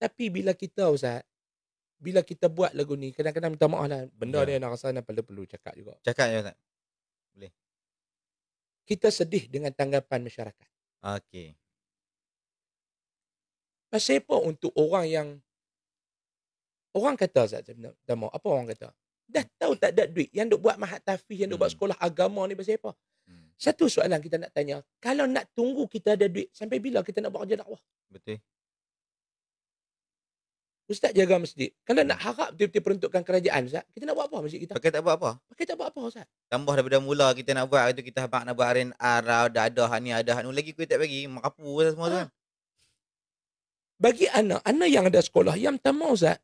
Tapi bila kita Ustaz, bila kita buat lagu ni, kadang-kadang minta maaf lah. Benda ya. ni nak rasa nak perlu, perlu cakap juga. Cakap ya Ustaz. Boleh. Kita sedih dengan tanggapan masyarakat. Okey. Pasal apa untuk orang yang Orang kata Ustaz Tama, apa orang kata? Dah tahu tak ada duit yang duk buat mahat tafih, yang duk hmm. buat sekolah agama ni pasal apa? Hmm. Satu soalan kita nak tanya, kalau nak tunggu kita ada duit, sampai bila kita nak buat kerja dakwah? Betul. Ustaz jaga masjid. Kalau nak harap betul-betul peruntukan kerajaan, Ustaz, kita nak buat apa masjid kita? Pakai tak buat apa? Pakai tak buat apa, Ustaz? Tambah daripada mula kita nak buat, itu kita nak buat arin arah, ada ni, ada ni. Lagi kuih tak bagi, makapu ha. Ustaz semua, Ustaz. Ha. Bagi anak, anak yang ada sekolah, yang pertama, Ustaz,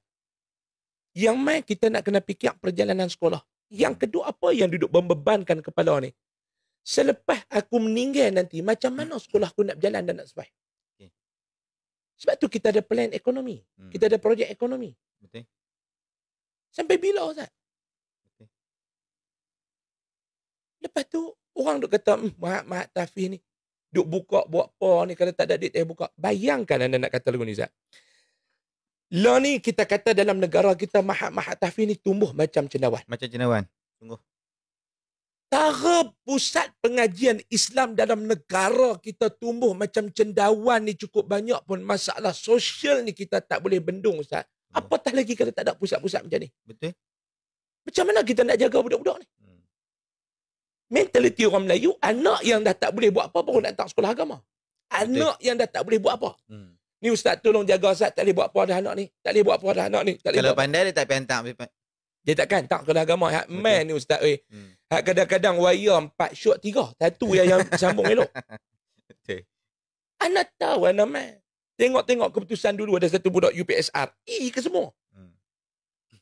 yang main kita nak kena fikir perjalanan sekolah. Yang kedua, apa yang duduk membebankan kepala ni? Selepas aku meninggal nanti, macam mana sekolah aku nak berjalan dan nak sebaik? Sebab tu kita ada plan ekonomi. Hmm. Kita ada projek ekonomi. Betul. Sampai bila Ustaz? Betul. Lepas tu orang duk kata hmm, mak mak tafi ni duk buka buat apa ni kalau tak ada duit eh buka. Bayangkan anda nak kata lagu ni Ustaz. Lah ni kita kata dalam negara kita mahat-mahat tahfi ni tumbuh macam cendawan. Macam cendawan. Tumbuh antara pusat pengajian Islam dalam negara kita tumbuh macam cendawan ni cukup banyak pun masalah sosial ni kita tak boleh bendung Ustaz. Hmm. Apatah lagi kalau tak ada pusat-pusat macam ni. Betul. Macam mana kita nak jaga budak-budak ni? Hmm. Mentaliti orang Melayu, anak yang dah tak boleh buat apa baru nak tak sekolah agama. Anak Betul. yang dah tak boleh buat apa. Hmm. Ni Ustaz tolong jaga Ustaz, tak boleh buat apa dah anak ni. Tak boleh buat apa dah anak ni. Tak kalau pandai dia tak payah hantar. Dia takkan tak kena agama hak man ni ustaz eh. Hmm. Hak kadang-kadang wire empat shot tiga. Satu yang yang sambung elok. Okey. Ana tahu ana man. Tengok-tengok keputusan dulu ada satu budak UPSR. E ke semua. Hmm.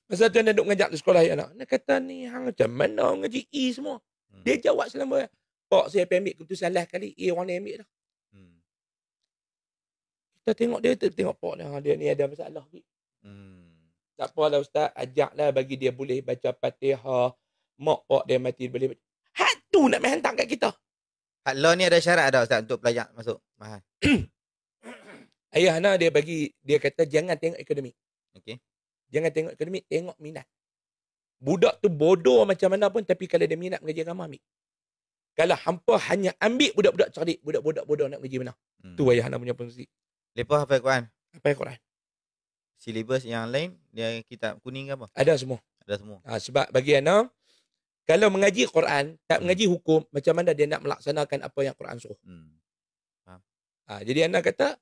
Masa tu anda duk mengajak di sekolah anak. Nak kata ni hang macam mana mengaji E semua. Hmm. Dia jawab selama Pak saya pergi ambil keputusan last kali. E orang ni ambil dah. Hmm. Kita tengok dia tengok pak dia, ha, dia ni ada masalah. Hmm. Tak apa lah Ustaz, ajaklah bagi dia boleh baca patihah. Mak pak dia mati boleh baca. Hak tu nak main hantar kat kita. Hak law ni ada syarat ada Ustaz untuk pelajar masuk mahal. Ayah Hana dia bagi, dia kata jangan tengok ekonomi. Okay. Jangan tengok ekonomi, tengok minat. Budak tu bodoh macam mana pun tapi kalau dia minat mengaji ramah ambil. Kalau hampa hanya ambil budak-budak cerdik, budak-budak bodoh nak mengaji mana. Hmm. Tu ayah Hana punya fungsi. Lepas hafal Quran. Hafal Quran. Silibus yang lain dia kitab kuning ke apa? Ada semua. Ada semua. Ha, sebab bagi ana kalau mengaji Quran tak hmm. mengaji hukum macam mana dia nak melaksanakan apa yang Quran suruh? Hmm. Ha. ha jadi ana kata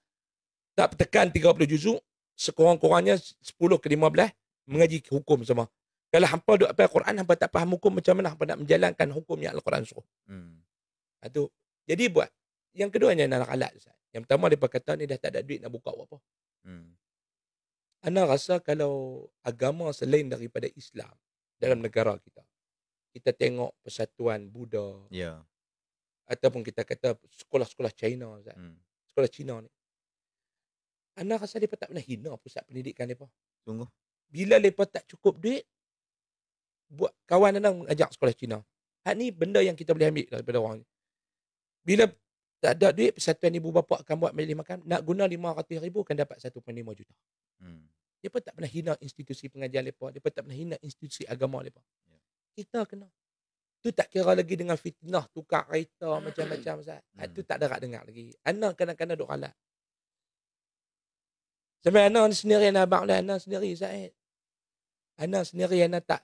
tak tekan 30 juzuk sekurang-kurangnya 10 ke 15 mengaji hukum semua. Kalau hampa duk apa Quran hampa tak faham hukum macam mana hampa nak menjalankan hukum yang Al-Quran suruh. Hmm. Ha, Jadi buat yang kedua nak alat Yang pertama dia kata ni dah tak ada duit nak buka apa. Hmm. Anda rasa kalau agama selain daripada Islam dalam hmm. negara kita, kita tengok persatuan Buddha, yeah. ataupun kita kata sekolah-sekolah China, Zat, mm. sekolah China ni, anda rasa mereka tak pernah hina pusat pendidikan mereka? Tunggu. Bila mereka tak cukup duit, buat kawan anda ajak sekolah China. Hak ni benda yang kita boleh ambil daripada orang ni. Bila tak ada duit, persatuan ibu bapa akan buat majlis makan, nak guna RM500,000 akan dapat 1.5 juta. Hmm. Mereka tak pernah hina institusi pengajian mereka. Mereka tak pernah hina institusi agama mereka. Ya. Kita kena. tu tak kira lagi dengan fitnah, tukar kereta, hmm. macam-macam. Itu ah, hmm. tak ada dengar lagi. Anak kadang-kadang duk ralat. Sampai anak sendiri, anak abang lah, anak sendiri, Zahid. Eh. Anak sendiri, anak tak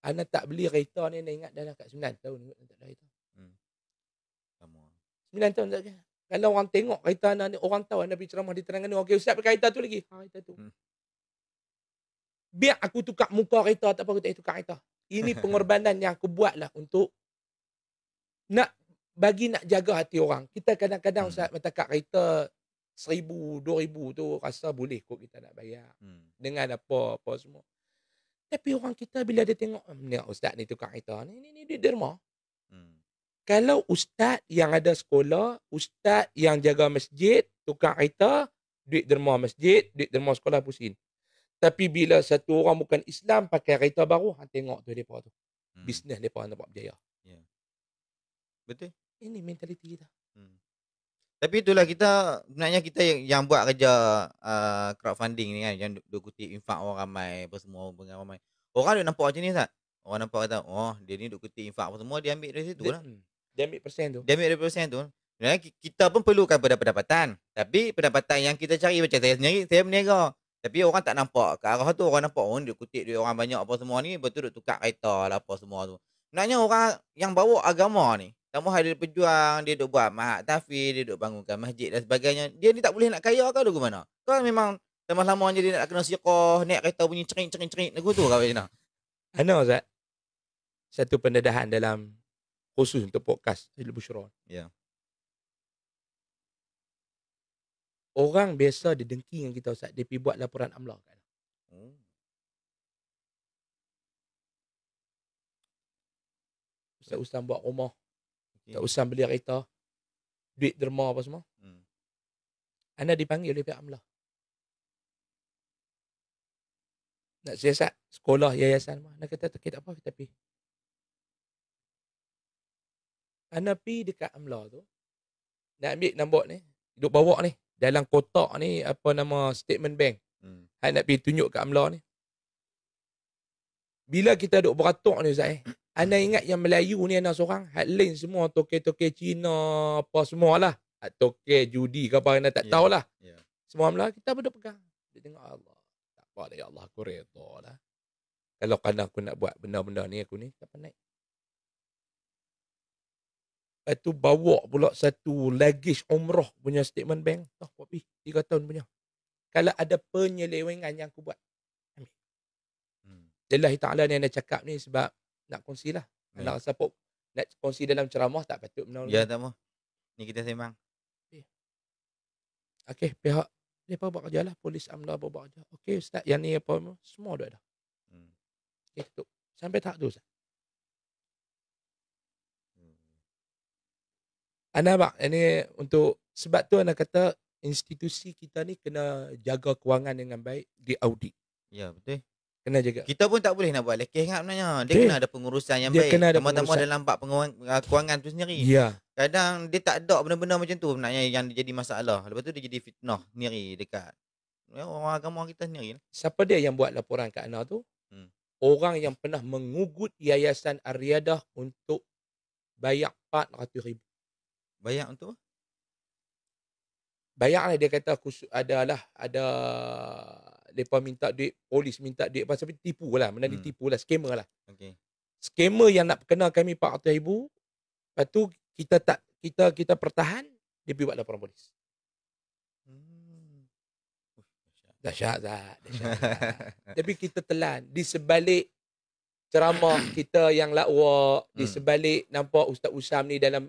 anak tak beli kereta ni, anak ingat dah lah kat 9 tahun. Ingat tak ada kereta. Hmm. 9 tahun tak kan? ada. Kalau orang tengok kereta anak ni, orang tahu anak pergi ceramah di terangan ni. Okey, ustaz pakai kereta tu lagi. Ha, kereta tu. Hmm biar aku tukar muka kereta tak apa aku tak payah tukar kereta. Ini pengorbanan yang aku buat lah untuk nak bagi nak jaga hati orang. Kita kadang-kadang hmm. saat bertakak kereta seribu, dua ribu tu rasa boleh kot kita nak bayar. Hmm. Dengan apa, apa semua. Tapi orang kita bila dia tengok, hmm, ni ustaz ni tukar kereta ni, ni, ni, ni derma. Hmm. Kalau ustaz yang ada sekolah, ustaz yang jaga masjid, tukar kereta, duit derma masjid, duit derma sekolah pusing. Tapi bila satu orang bukan Islam pakai kereta baru, hang tengok tu depa tu. Hmm. Bisnes depa nampak berjaya. Yeah. Betul? Ini mentaliti kita. Hmm. Tapi itulah kita sebenarnya kita yang, yang buat kerja uh, crowdfunding ni kan yang duk kutip infak orang ramai apa semua orang ramai. Orang duk nampak macam ni tak? Orang nampak kata, "Oh, dia ni duk kutip infak apa semua, dia ambil dari situ dia, lah." Hmm, dia ambil persen tu. Dia ambil dari persen tu. Sebenarnya kita pun perlukan pendapatan. Tapi pendapatan yang kita cari macam saya sendiri, saya berniaga. Tapi orang tak nampak ke arah tu orang nampak pun oh, dia kutip dia orang banyak apa semua ni betul duk tukar kereta lah apa semua tu. Maknanya orang yang bawa agama ni sama hal dia pejuang dia duk buat mahat tafi dia duk bangunkan masjid dan sebagainya dia ni tak boleh nak kaya ke dulu mana? Kau memang lama-lama je dia nak kena siqah naik kereta bunyi cering cering cering lagu tu kau macam mana? Ana Ustaz satu pendedahan dalam khusus untuk podcast Ilmu Syurah. Ya. Yeah. orang biasa dia dengki dengan kita Ustaz. Dia pergi buat laporan amla kat dia. Hmm. Ustaz Ustaz buat rumah. Okay. Ustaz Ustaz beli kereta. Duit derma apa semua. Hmm. Anda dipanggil oleh pihak amla. Nak siasat sekolah yayasan. Nak kata tak apa kita pergi. Anda pergi dekat amla tu. Nak ambil nombor ni. Duduk bawa ni dalam kotak ni apa nama statement bank. Hmm. Hai nak pergi tunjuk kat AMLA ni. Bila kita duk beratok ni Ustaz eh. Hmm. Ana ingat yang Melayu ni ana seorang hat lain semua toke-toke Cina apa semualah. Hat ah, toke judi ke apa ana tak yeah. tahulah. Yeah. Semua AMLA kita berdua pegang. Dia tengok Allah. Tak apa ya Allah aku redha lah. Kalau kena aku nak buat benda-benda ni aku ni tak pernah Lepas tu bawa pula satu luggage umrah punya statement bank. Tak oh, apa Tiga tahun punya. Kalau ada penyelewengan yang aku buat. Amin. Hmm. Allah ta'ala ni nak cakap ni sebab nak kongsi lah. Hmm. Kalau rasa nak kongsi dalam ceramah tak patut menolong. Ya tak mah. Ni kita semang. Okey. Okay, pihak ni apa buat kerja lah. Polis amla apa buat kerja. Okay, ustaz yang ni apa semua dah ada. Hmm. Okay, tutup. Sampai tak tu ustaz. Anak mak, Ini untuk sebab tu anda kata institusi kita ni kena jaga kewangan dengan baik di audit. Ya, betul. Kena jaga. Kita pun tak boleh nak buat lekeh ingat sebenarnya. Dia betul. kena ada pengurusan yang dia baik. Kena ada Tama-tama dalam bab kewangan tu sendiri. Ya. Kadang dia tak ada benda-benda macam tu sebenarnya yang jadi masalah. Lepas tu dia jadi fitnah sendiri dekat ya, orang agama kita sendiri. Lah. Siapa dia yang buat laporan kat Ana tu? Hmm. Orang yang pernah mengugut Yayasan Ariadah untuk bayar RM400,000. Bayar untuk apa? Bayar lah dia kata aku ada lah ada depa minta duit polis minta duit pasal tipu lah benda hmm. ni tipu lah scammer lah. Okey. Scammer yang nak kenal kami Pak Atau Ibu. Lepas tu kita tak kita kita pertahan dia pergi buat laporan polis. Dah syak dah. Tapi kita telan di sebalik ceramah kita yang lakwa, di hmm. sebalik nampak Ustaz Usam ni dalam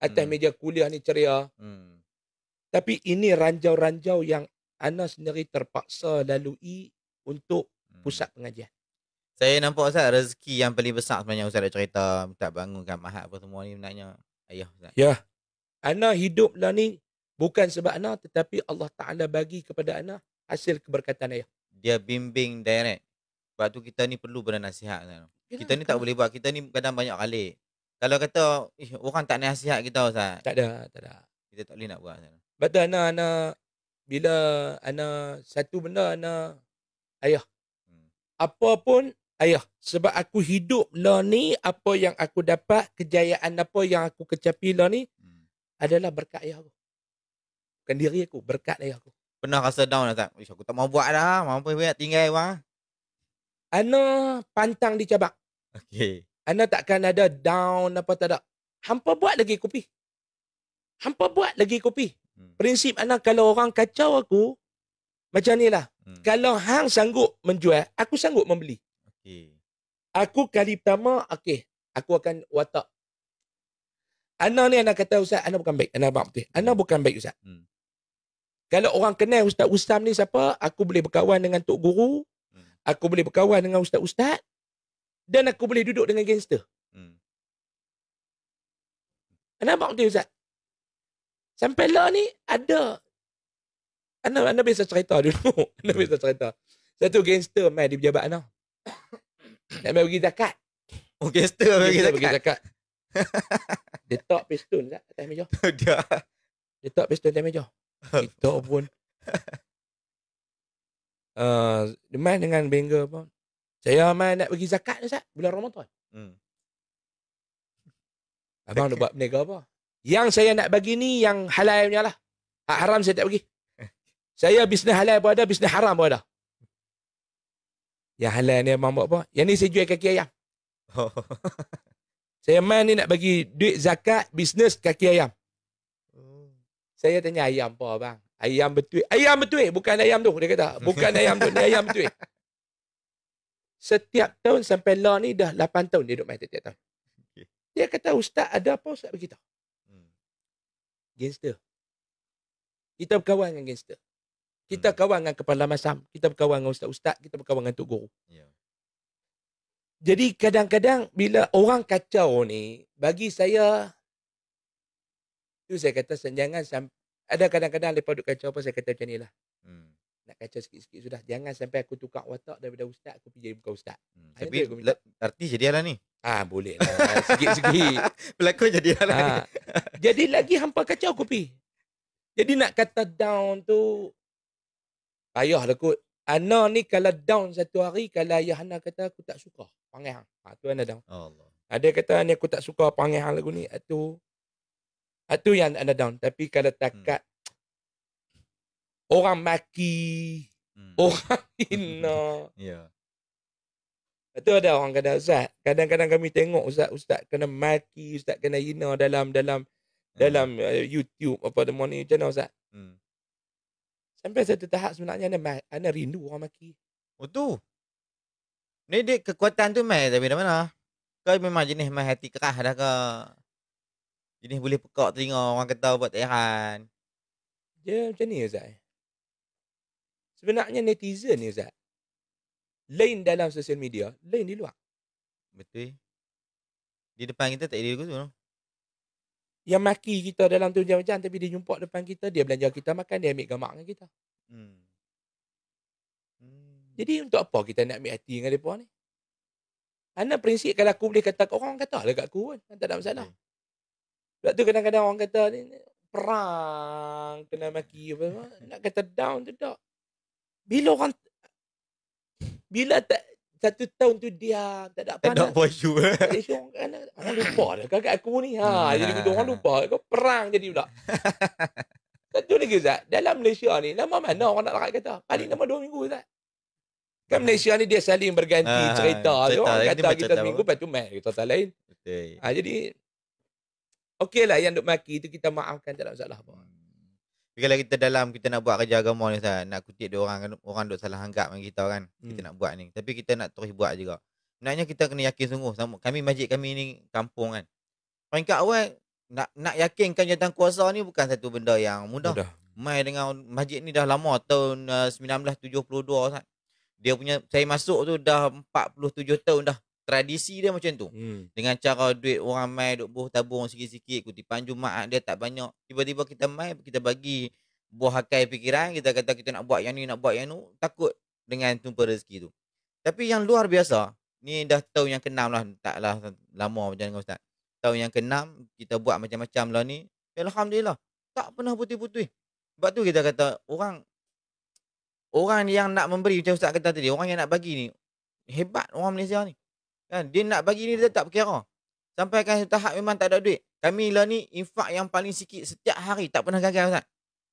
atas hmm. meja kuliah ni ceria. Hmm. Tapi ini ranjau-ranjau yang Ana sendiri terpaksa lalui untuk hmm. pusat pengajian. Saya nampak Ustaz rezeki yang paling besar sebenarnya Ustaz dah cerita. Tak bangunkan mahat apa semua ni sebenarnya. Ayah Ustaz. Ya. Ana hidup lah ni bukan sebab Ana tetapi Allah Ta'ala bagi kepada Ana hasil keberkatan Ayah. Dia bimbing direct. Sebab tu kita ni perlu beranasihat. Kita ni tak boleh buat. Kita ni kadang banyak kali. Kalau kata eh, orang tak nasihat kita Ustaz. Tak ada, tak ada. Kita tak boleh nak buat. Betul anak ana bila ana satu benda ana ayah. Hmm. Apa pun ayah sebab aku hidup lah ni apa yang aku dapat kejayaan apa yang aku kecapi lah ni hmm. adalah berkat ayah aku. Bukan diri aku, berkat ayah aku. Pernah rasa down tak? Ish, aku tak mau buat dah. Mampu buat tinggal wah. Ana pantang dicabak. Okey. Anda takkan ada down apa tak ada. Hampa buat lagi kopi. Hampa buat lagi kopi. Hmm. Prinsip anda kalau orang kacau aku, macam ni lah. Hmm. Kalau hang sanggup menjual, aku sanggup membeli. Okay. Aku kali pertama, okay. Aku akan watak. Anak ni anak kata Ustaz, anak bukan baik. Anak betul. Anak hmm. bukan baik Ustaz. Hmm. Kalau orang kenal Ustaz ustaz ni siapa, aku boleh berkawan dengan Tok Guru. Hmm. Aku boleh berkawan dengan Ustaz Ustaz dan aku boleh duduk dengan gangster. Hmm. Nampak betul Ustaz? Sampai lah ni ada. Anda, anda biasa cerita dulu. anda biasa cerita. Satu gangster main di pejabat anda. Nak main pergi zakat. Oh gangster main pergi zakat. Pergi zakat. dia tak piston tak atas meja. Oh, dia. dia tak piston atas meja. Kita pun. Uh, main dengan banger pun. Saya main nak bagi zakat ni Ustaz bulan Ramadan. Hmm. Abang nak buat berniaga apa? Yang saya nak bagi ni yang halal punya lah. Hak haram saya tak bagi. saya bisnes halal pun ada, bisnes haram pun ada. Yang halal ni abang buat apa? Yang ni saya jual kaki ayam. saya main ni nak bagi duit zakat bisnes kaki ayam. Saya tanya ayam apa abang? Ayam betul. Ayam betul. Bukan ayam tu. Dia kata. Bukan ayam tu. Ni ayam betul. setiap tahun sampai law ni dah 8 tahun dia duduk main setiap tahun. Okay. Dia kata, Ustaz ada apa Ustaz beritahu? Hmm. Gangster. Kita berkawan dengan gangster. Kita hmm. kawan dengan kepala masam. Kita berkawan dengan ustaz-ustaz. Kita berkawan dengan tok guru. Yeah. Jadi kadang-kadang bila orang kacau ni, bagi saya, tu saya kata senjangan. sampai Ada kadang-kadang lepas duduk kacau pun saya kata macam inilah. Hmm nak kacau sikit-sikit sudah jangan sampai aku tukar watak daripada ustaz aku pergi jadi bukan ustaz hmm, tapi aku jadi ala ni ah boleh lah sikit-sikit pelakon jadi ala ha. ni ah, jadi lagi hampa kacau aku pi jadi nak kata down tu payah lah kot Ana ni kalau down satu hari kalau ayah Ana kata aku tak suka panggil hang ha, tu Ana down Allah. ada kata ni aku tak suka panggil hang lagu ni itu itu yang Ana down tapi kalau hmm. takat hmm orang maki, hmm. orang hina. ya. Yeah. Itu ada orang kata ustaz, kadang-kadang kami tengok ustaz ustaz kena maki, ustaz kena hina dalam dalam hmm. dalam uh, YouTube apa the money channel ustaz. Hmm. Sampai satu tahap sebenarnya ana ana rindu orang maki. Oh tu. Ni dia kekuatan tu mai tapi mana? Kau memang jenis mai hati keras dah ke? Jenis boleh pekak telinga orang kata buat tayaran. Ya yeah, macam ni ustaz. Sebenarnya netizen ni Ustaz. Lain dalam sosial media, lain di luar. Betul. Di depan kita tak ada tu. No? Yang maki kita dalam tu macam-macam tapi dia jumpa depan kita, dia belanja kita makan, dia ambil gamak dengan kita. Hmm. hmm. Jadi untuk apa kita nak ambil hati dengan mereka ni? Ana prinsip kalau aku boleh kata orang kata lah kat aku pun. Kan tak ada masalah. Okay. Sebab tu kadang-kadang orang kata ni, perang, kena maki apa-apa. nak kata down tu tak bila orang bila tak satu tahun tu dia tak ada apa nak for you eh kan orang lupa dah kakak aku ni ha hmm, jadi kita orang ha, ha, ha. lupa kau perang jadi pula satu lagi Zat dalam Malaysia ni lama mana orang nak larat kata paling lama hmm. dua minggu Zat kan Malaysia ni dia saling berganti uh, cerita, cerita orang kata kita minggu lepas tu main kita tak lain ha, jadi okey lah yang duk maki tu kita maafkan dalam salah apa bila kita dalam kita nak buat kerja agama ni Ustaz, nak kutip dia orang kan orang duk salah anggap dengan kita kan. Kita hmm. nak buat ni. Tapi kita nak terus buat juga. Naknya kita kena yakin sungguh sama kami masjid kami ni kampung kan. Peringkat awal nak nak yakinkan jawatan kuasa ni bukan satu benda yang mudah. mudah. Mai dengan masjid ni dah lama tahun eh, uh, 1972 Ustaz. Dia punya saya masuk tu dah 47 tahun dah tradisi dia macam tu. Hmm. Dengan cara duit orang mai duk buh tabung sikit-sikit kutipan Jumaat ah, dia tak banyak. Tiba-tiba kita mai kita bagi buah akai fikiran kita kata kita nak buat yang ni nak buat yang tu takut dengan tumpah rezeki tu. Tapi yang luar biasa ni dah tahu yang keenam lah taklah lama macam dengan ustaz. Tahu yang keenam kita buat macam-macam lah ni. Alhamdulillah tak pernah putih-putih. Sebab tu kita kata orang orang yang nak memberi macam ustaz kata tadi orang yang nak bagi ni hebat orang Malaysia ni. Kan? Dia nak bagi ni dia tak berkira. Sampai kan tahap memang tak ada duit. Kami lah ni infak yang paling sikit setiap hari tak pernah gagal tak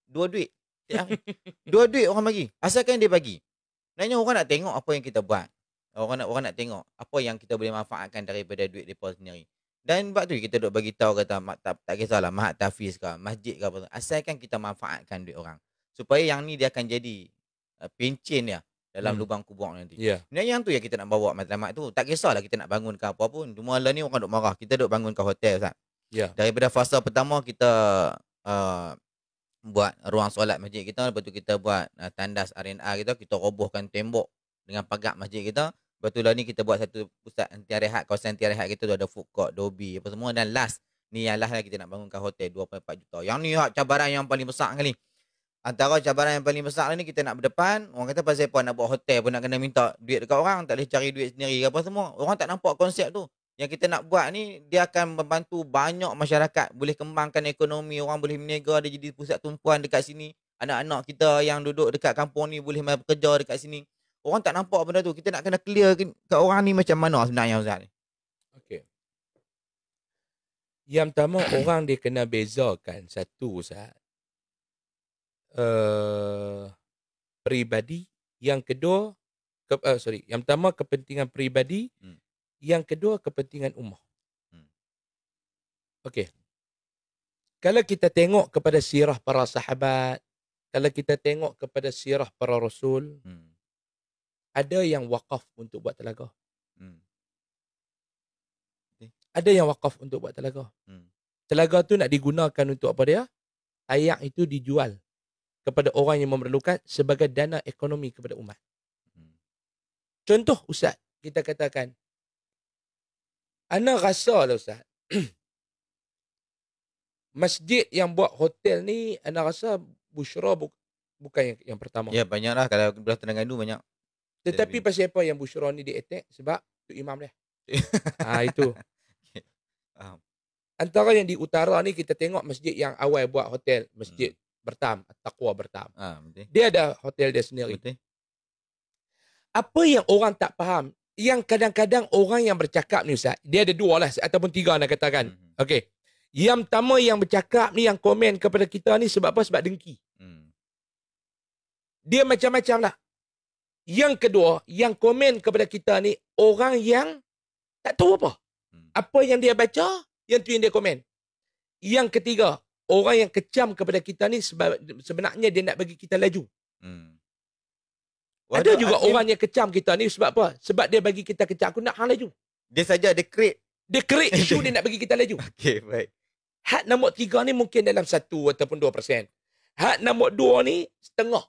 Dua duit. Setiap hari. Dua duit orang bagi. Asalkan dia bagi. Nanya orang nak tengok apa yang kita buat. Orang nak orang nak tengok apa yang kita boleh manfaatkan daripada duit depa sendiri. Dan buat tu kita duk bagi tahu kata mak, tak, tak kisahlah mahat tafiz ke masjid ke apa. Asalkan kita manfaatkan duit orang. Supaya yang ni dia akan jadi uh, eh, pencin dia dalam hmm. lubang kubur nanti. Yeah. Ya. Ini yang tu yang kita nak bawa matlamat tu. Tak kisahlah kita nak bangunkan apa pun. Cuma Allah ni orang duk marah. Kita duk bangunkan hotel Ustaz. Yeah. Daripada fasa pertama kita uh, buat ruang solat masjid kita, lepas tu kita buat uh, tandas RNA kita, kita robohkan tembok dengan pagar masjid kita. Lepas tu lah ni kita buat satu pusat anti rehat, kawasan anti rehat kita tu ada food court, dobi apa semua dan last ni yang last lah kita nak bangunkan hotel 2.4 juta. Yang ni hak cabaran yang paling besar kali antara cabaran yang paling besar ni kita nak berdepan orang kata pasal apa nak buat hotel pun nak kena minta duit dekat orang tak boleh cari duit sendiri apa semua orang tak nampak konsep tu yang kita nak buat ni dia akan membantu banyak masyarakat boleh kembangkan ekonomi orang boleh berniaga dia jadi pusat tumpuan dekat sini anak-anak kita yang duduk dekat kampung ni boleh bekerja dekat sini orang tak nampak benda tu kita nak kena clear ke orang ni macam mana sebenarnya ustaz ni okey yang pertama orang dia kena bezakan satu ustaz Eh, peribadi. Yang kedua, ke, uh, sorry, yang pertama kepentingan peribadi. Hmm. Yang kedua kepentingan ummah. Hmm. Okey. Kalau kita tengok kepada sirah para sahabat, kalau kita tengok kepada sirah para rasul, hmm. ada yang wakaf untuk buat telaga. Hmm. Okay. Ada yang wakaf untuk buat telaga. Hmm. Telaga tu nak digunakan untuk apa dia? Ayak itu dijual kepada orang yang memerlukan sebagai dana ekonomi kepada umat. Hmm. Contoh Ustaz, kita katakan, Ana rasa lah Ustaz, masjid yang buat hotel ni, Ana rasa Bushra bu- bukan yang, yang pertama. Ya, banyak lah. Kalau belah tenaga itu banyak. Tetapi pasal apa yang Bushra ni di diattack? Sebab tu imam dia. ha, itu. Antara yang di utara ni, kita tengok masjid yang awal buat hotel. Masjid hmm. Bertam at Taqwa Bertam. Ah, Dia ada hotel dia sendiri. Betul. Apa yang orang tak faham, yang kadang-kadang orang yang bercakap ni Ustaz, dia ada dua lah ataupun tiga nak katakan. Mm-hmm. Okey. Yang pertama yang bercakap ni, yang komen kepada kita ni sebab apa? Sebab dengki. Mm. Dia macam-macam lah. Yang kedua, yang komen kepada kita ni, orang yang tak tahu apa. Mm. Apa yang dia baca, yang tu yang dia komen. Yang ketiga, orang yang kecam kepada kita ni sebenarnya dia nak bagi kita laju. Hmm. Ada juga Azim. orang yang kecam kita ni sebab apa? Sebab dia bagi kita kecam aku nak hang laju. Dia saja dia create. Dia create isu dia nak bagi kita laju. Okey, baik. Hak nombor tiga ni mungkin dalam satu ataupun dua persen. Hak nombor dua ni setengah.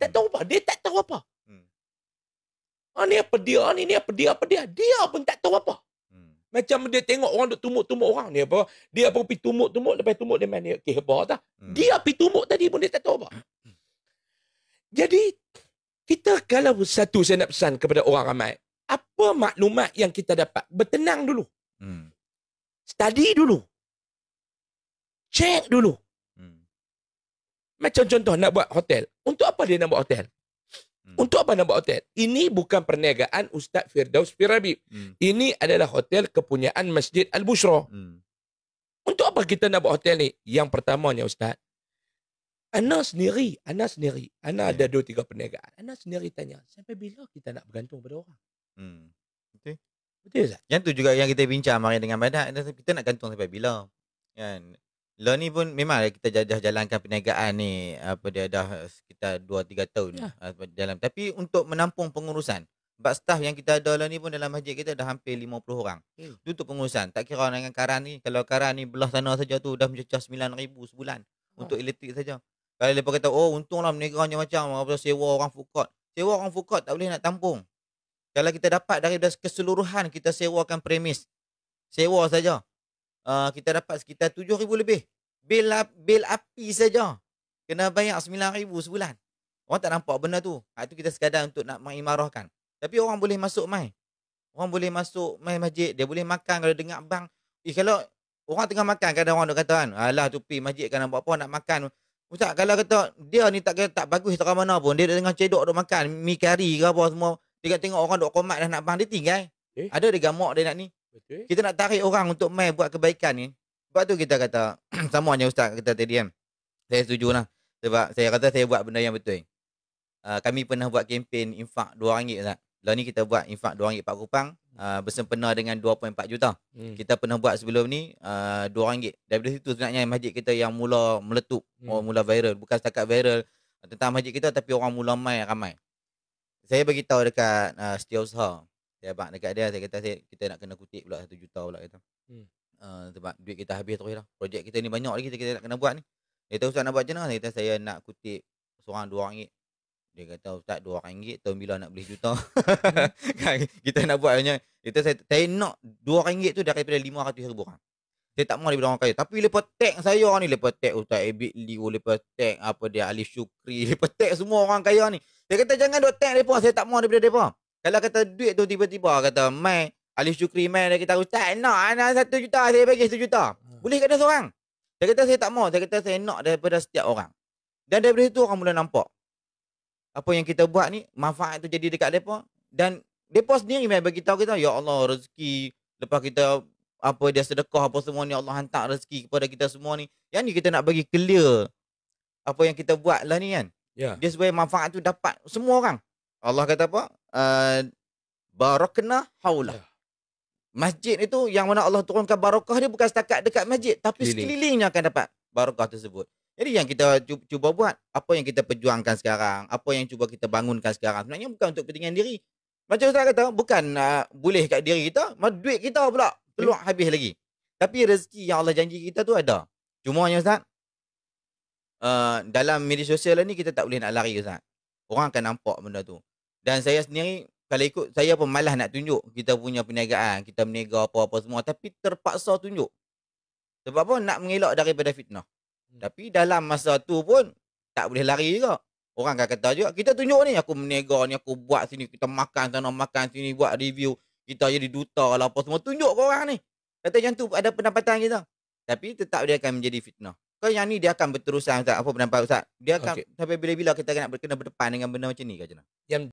Tak hmm. tahu apa. Dia tak tahu apa. Hmm. Ha, ni apa dia? Ni, ni apa dia? Apa dia? Dia pun tak tahu apa. Macam dia tengok orang duk tumuk-tumuk orang ni apa. Dia pun pergi tumuk-tumuk. Lepas tumuk dia main ni. Okay, dah. Hmm. Dia pergi tumuk tadi pun dia tak tahu apa. Jadi, kita kalau satu saya nak pesan kepada orang ramai. Apa maklumat yang kita dapat? Bertenang dulu. Hmm. Study dulu. Check dulu. Hmm. Macam contoh nak buat hotel. Untuk apa dia nak buat hotel? Hmm. Untuk apa nak buat hotel? Ini bukan perniagaan Ustaz Firdaus Firabi. Hmm. Ini adalah hotel kepunyaan Masjid Al-Bushra. Hmm. Untuk apa kita nak buat hotel ni? Yang pertamanya Ustaz, Ana sendiri, Ana sendiri, Ana yeah. ada dua tiga perniagaan. Ana sendiri tanya, sampai bila kita nak bergantung pada orang? Hmm. Betul. Betul Ustaz? Yang tu juga yang kita bincang mari dengan Badak, kita nak gantung sampai bila? Kan? Law ni pun memang kita dah jalankan perniagaan ni apa dia dah sekitar 2 3 tahun ya. Ah, dalam tapi untuk menampung pengurusan sebab staff yang kita ada lah ni pun dalam masjid kita dah hampir 50 orang. hmm. untuk pengurusan. Tak kira dengan karan ni. Kalau karan ni belah sana saja tu dah mencecah RM9,000 sebulan. Oh. Untuk elektrik saja. Kalau mereka kata, oh untunglah negaranya macam apa sewa orang fukot, Sewa orang fukot tak boleh nak tampung. Kalau kita dapat dari keseluruhan kita sewakan premis. Sewa saja uh, kita dapat sekitar tujuh ribu lebih. Bil bil api saja kena bayar ribu sebulan. Orang tak nampak benda tu. Hak tu kita sekadar untuk nak mengimarahkan. Tapi orang boleh masuk mai. Orang boleh masuk mai masjid, dia boleh makan kalau dengar bang. Eh kalau orang tengah makan kadang orang nak kata kan, alah tu pi masjid kan nak buat apa nak makan. Ustaz kalau kata dia ni tak tak bagus tak mana pun, dia tengah cedok duk makan Mie kari ke apa semua. Tengok tengok orang duk komat dah nak bang dia tinggal. Eh? Ada dia gamak dia nak ni. Betul. Kita nak tarik orang untuk mai buat kebaikan ni. Sebab tu kita kata, sama hanya Ustaz kata tadi kan. Saya setuju lah. Sebab saya kata saya buat benda yang betul. Uh, kami pernah buat kempen infak RM2 Ustaz. Lalu ni kita buat infak RM2 Pak Kupang. Uh, bersempena dengan 2.4 juta. Hmm. Kita pernah buat sebelum ni uh, ah, RM2. Dari situ sebenarnya masjid kita yang mula meletup. Hmm. Mula viral. Bukan setakat viral tentang masjid kita tapi orang mula mai ramai. Saya beritahu dekat uh, setiausaha saya bang dekat dia saya kata saya kita nak kena kutip pula 1 juta pula kata. Hmm. Uh, sebab duit kita habis terus lah. Projek kita ni banyak lagi kita, kita nak kena buat ni. Dia tahu saya nak buat macam mana? Saya kata saya nak kutip seorang 2 ringgit. Dia kata ustaz 2 ringgit tahun bila nak beli juta. Hmm. Kan, kita nak buat hanya kita saya, saya nak 2 ringgit tu daripada 500 ribu orang. Saya tak mahu daripada orang kaya. Tapi lepas tag saya ni, lepas tag Ustaz Abid Liu, lepas tag apa dia, Alif Syukri, lepas tag semua orang kaya ni. Saya kata jangan duk tag mereka, saya tak mahu daripada mereka. Kalau kata duit tu tiba-tiba kata mai Alif Syukri mai dia kata ustaz ah, nak anak satu juta saya bagi satu juta. Hmm. Boleh kata seorang. Saya kata saya tak mau, saya kata saya nak daripada setiap orang. Dan daripada situ orang mula nampak apa yang kita buat ni manfaat tu jadi dekat depa dan depa sendiri mai bagi tahu kita ya Allah rezeki lepas kita apa dia sedekah apa semua ni Allah hantar rezeki kepada kita semua ni yang ni kita nak bagi clear apa yang kita buat lah ni kan yeah. dia sebab manfaat tu dapat semua orang Allah kata apa Eh, barakna haula. Ya. Masjid itu yang mana Allah turunkan barakah dia bukan setakat dekat masjid tapi Lili. sekelilingnya akan dapat barakah tersebut. Jadi yang kita cuba buat, apa yang kita perjuangkan sekarang, apa yang cuba kita bangunkan sekarang sebenarnya bukan untuk kepentingan diri. Macam Ustaz kata, bukan uh, boleh kat diri kita, mah duit kita pula keluar hmm. habis lagi. Tapi rezeki yang Allah janji kita tu ada. Cuma yang Ustaz, uh, dalam media sosial ni kita tak boleh nak lari Ustaz. Orang akan nampak benda tu. Dan saya sendiri kalau ikut saya pun malas nak tunjuk kita punya perniagaan, kita berniaga apa-apa semua tapi terpaksa tunjuk. Sebab pun Nak mengelak daripada fitnah. Hmm. Tapi dalam masa tu pun tak boleh lari juga. Orang akan kata juga, kita tunjuk ni, aku meniaga ni, aku buat sini, kita makan sana, makan sini, buat review. Kita jadi duta lah apa semua, tunjuk ke orang ni. Kata macam tu ada pendapatan kita. Tapi tetap dia akan menjadi fitnah. Kau yang ni dia akan berterusan Ustaz. Apa pendapat Ustaz? Dia akan okay. sampai bila-bila kita nak kena berdepan dengan benda macam ni ke Yang